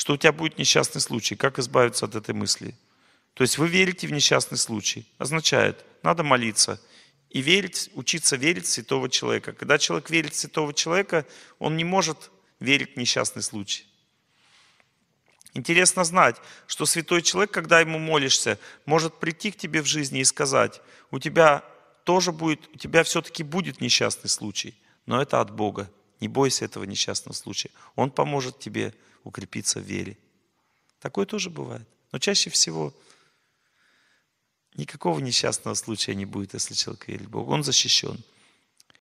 что у тебя будет несчастный случай. Как избавиться от этой мысли? То есть вы верите в несчастный случай. Означает, надо молиться и верить, учиться верить в святого человека. Когда человек верит в святого человека, он не может верить в несчастный случай. Интересно знать, что святой человек, когда ему молишься, может прийти к тебе в жизни и сказать, у тебя тоже будет, у тебя все-таки будет несчастный случай, но это от Бога. Не бойся этого несчастного случая. Он поможет тебе укрепиться в вере. Такое тоже бывает. Но чаще всего никакого несчастного случая не будет, если человек верит в Бога. Он защищен.